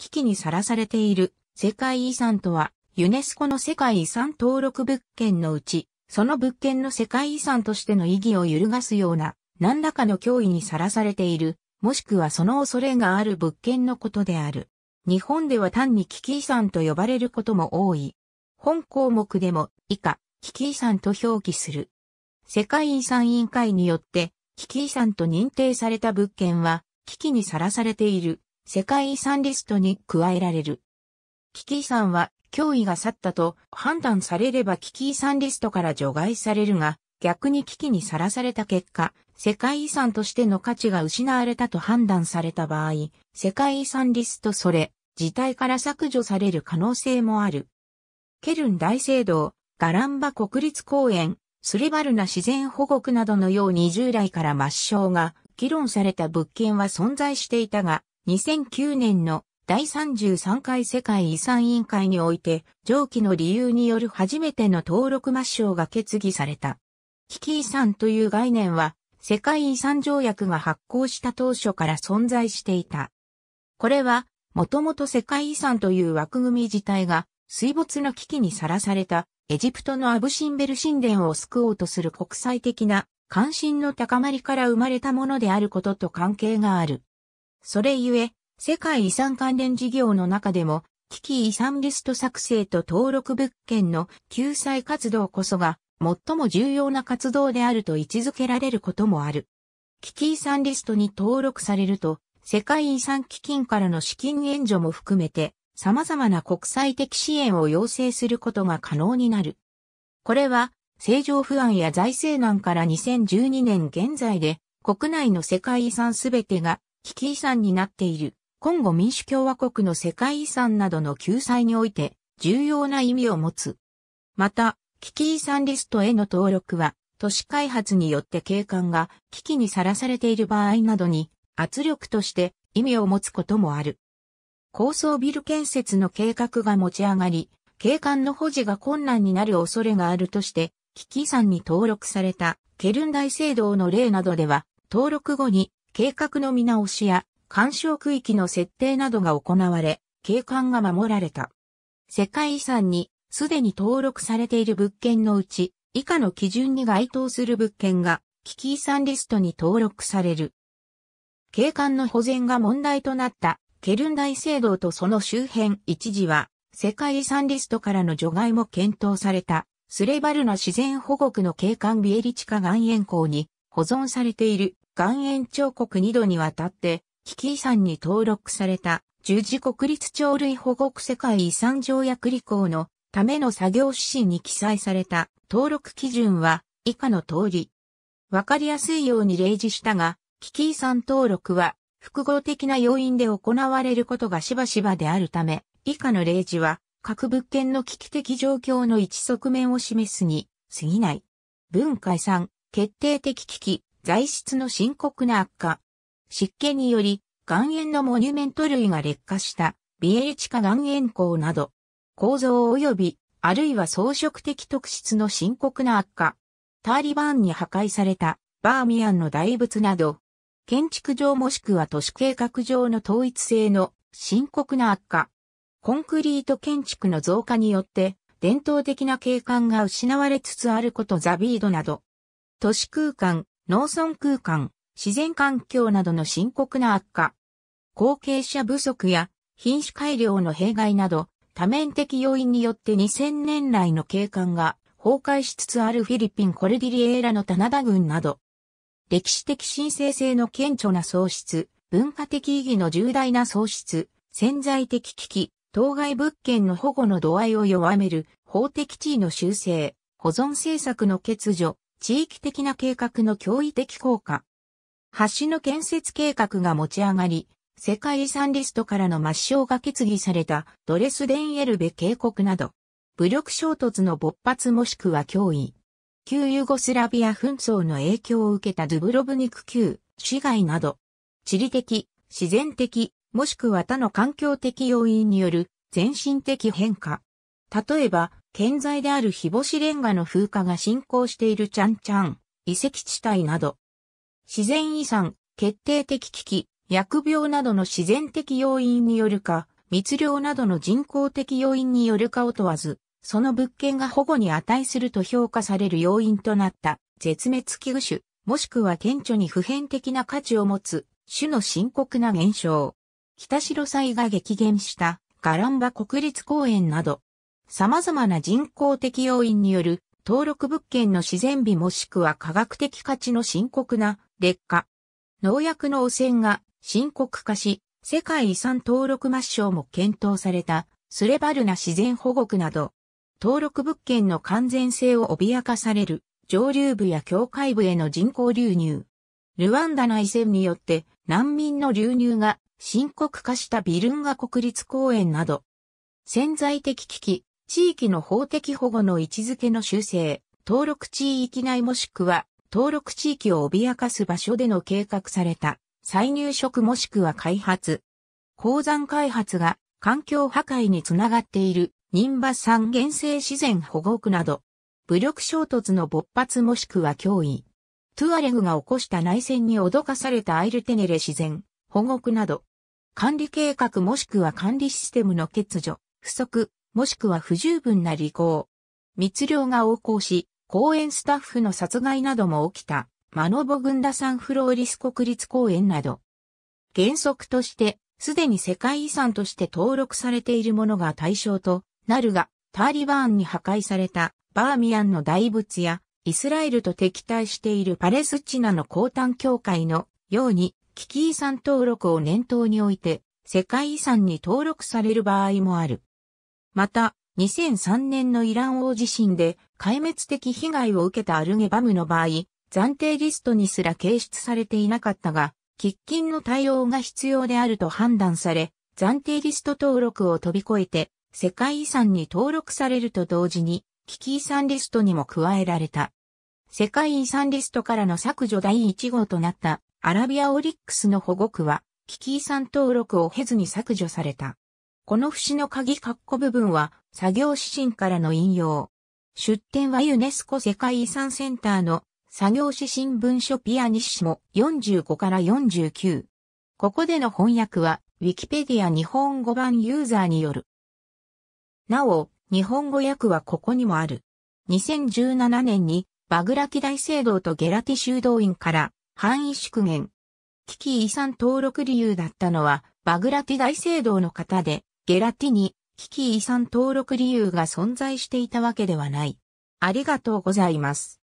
危機にさらされている世界遺産とは、ユネスコの世界遺産登録物件のうち、その物件の世界遺産としての意義を揺るがすような、何らかの脅威にさらされている、もしくはその恐れがある物件のことである。日本では単に危機遺産と呼ばれることも多い。本項目でも以下、危機遺産と表記する。世界遺産委員会によって、危機遺産と認定された物件は、危機にさらされている世界遺産リストに加えられる。危機遺産は脅威が去ったと判断されれば危機遺産リストから除外されるが、逆に危機にさらされた結果、世界遺産としての価値が失われたと判断された場合、世界遺産リストそれ、自体から削除される可能性もある。ケルン大聖堂、ガランバ国立公園、スリバルナ自然保護区などのように従来から抹消が議論された物件は存在していたが、2009年の第33回世界遺産委員会において、上記の理由による初めての登録抹消が決議された。危機遺産という概念は、世界遺産条約が発行した当初から存在していた。これは、もともと世界遺産という枠組み自体が水没の危機にさらされたエジプトのアブシンベル神殿を救おうとする国際的な関心の高まりから生まれたものであることと関係がある。それゆえ、世界遺産関連事業の中でも、危機遺産リスト作成と登録物件の救済活動こそが、最も重要な活動であると位置づけられることもある。危機遺産リストに登録されると、世界遺産基金からの資金援助も含めて、様々な国際的支援を要請することが可能になる。これは、政情不安や財政難から2012年現在で、国内の世界遺産すべてが危機遺産になっている、今後民主共和国の世界遺産などの救済において重要な意味を持つ。また、危機遺産リストへの登録は、都市開発によって景観が危機にさらされている場合などに圧力として意味を持つこともある。高層ビル建設の計画が持ち上がり、景観の保持が困難になる恐れがあるとして、危機遺産に登録されたケルン大聖堂の例などでは、登録後に計画の見直しや干渉区域の設定などが行われ、景観が守られた。世界遺産にすでに登録されている物件のうち、以下の基準に該当する物件が危機遺産リストに登録される。景観の保全が問題となったケルン大聖堂とその周辺一時は世界遺産リストからの除外も検討されたスレバルナ自然保護区の景観ビエリ地下岩塩港に保存されている岩塩彫刻2度にわたって、危機遺産に登録された、十字国立鳥類保護区世界遺産条約履行のための作業指針に記載された登録基準は以下の通り。わかりやすいように例示したが、危機遺産登録は複合的な要因で行われることがしばしばであるため、以下の例示は各物件の危機的状況の一側面を示すに過ぎない。文化遺産、決定的危機、材質の深刻な悪化。湿気により、岩塩のモニュメント類が劣化した、美瑛地下岩塩鉱など、構造及び、あるいは装飾的特質の深刻な悪化。ターリバーンに破壊された、バーミヤンの大仏など、建築上もしくは都市計画上の統一性の深刻な悪化。コンクリート建築の増加によって、伝統的な景観が失われつつあることザビードなど、都市空間、農村空間、自然環境などの深刻な悪化、後継者不足や品種改良の弊害など、多面的要因によって2000年来の景観が崩壊しつつあるフィリピンコルディリエーラの棚田群など、歴史的神聖性の顕著な喪失、文化的意義の重大な喪失、潜在的危機、当該物件の保護の度合いを弱める法的地位の修正、保存政策の欠如、地域的な計画の驚異的効果。橋の建設計画が持ち上がり、世界遺産リストからの抹消が決議されたドレスデンエルベ渓谷など、武力衝突の勃発もしくは脅威。旧ユーゴスラビア紛争の影響を受けたドゥブロブニク級、市街など、地理的、自然的、もしくは他の環境的要因による全身的変化。例えば、健在である日干しレンガの風化が進行しているチャンチャン、遺跡地帯など、自然遺産、決定的危機、疫病などの自然的要因によるか、密漁などの人工的要因によるかを問わず、その物件が保護に値すると評価される要因となった絶滅危惧種、もしくは顕著に普遍的な価値を持つ種の深刻な減少。北白災が激減したガランバ国立公園など様々な人工的要因による登録物件の自然美もしくは科学的価値の深刻な劣化。農薬の汚染が深刻化し、世界遺産登録抹消も検討されたスレバルな自然保護区など、登録物件の完全性を脅かされる上流部や境界部への人口流入。ルワンダの遺戦によって難民の流入が深刻化したビルンガ国立公園など、潜在的危機、地域の法的保護の位置づけの修正、登録地域内もしくは、登録地域を脅かす場所での計画された、再入植もしくは開発。鉱山開発が環境破壊につながっている、任馬三原生自然保護区など、武力衝突の勃発もしくは脅威。トゥアレグが起こした内戦に脅かされたアイルテネレ自然保護区など、管理計画もしくは管理システムの欠如、不足、もしくは不十分な履行。密漁が横行し、公園スタッフの殺害なども起きた、マノボグンサンフローリス国立公園など。原則として、すでに世界遺産として登録されているものが対象となるが、タリバーンに破壊されたバーミヤンの大仏や、イスラエルと敵対しているパレスチナの高端協会のように、危機遺産登録を念頭において、世界遺産に登録される場合もある。また、2003年のイラン大地震で壊滅的被害を受けたアルゲバムの場合、暫定リストにすら掲出されていなかったが、喫緊の対応が必要であると判断され、暫定リスト登録を飛び越えて、世界遺産に登録されると同時に、危機遺産リストにも加えられた。世界遺産リストからの削除第1号となったアラビアオリックスの保護区は、危機遺産登録を経ずに削除された。この節の鍵括弧部分は作業指針からの引用。出典はユネスコ世界遺産センターの作業指針文書ピアニッシモ45から49。ここでの翻訳は Wikipedia 日本語版ユーザーによる。なお、日本語訳はここにもある。2017年にバグラキ大聖堂とゲラティ修道院から範囲縮減。危機遺産登録理由だったのはバグラティ大聖堂の方でゲラティに、危機遺産登録理由が存在していたわけではない。ありがとうございます。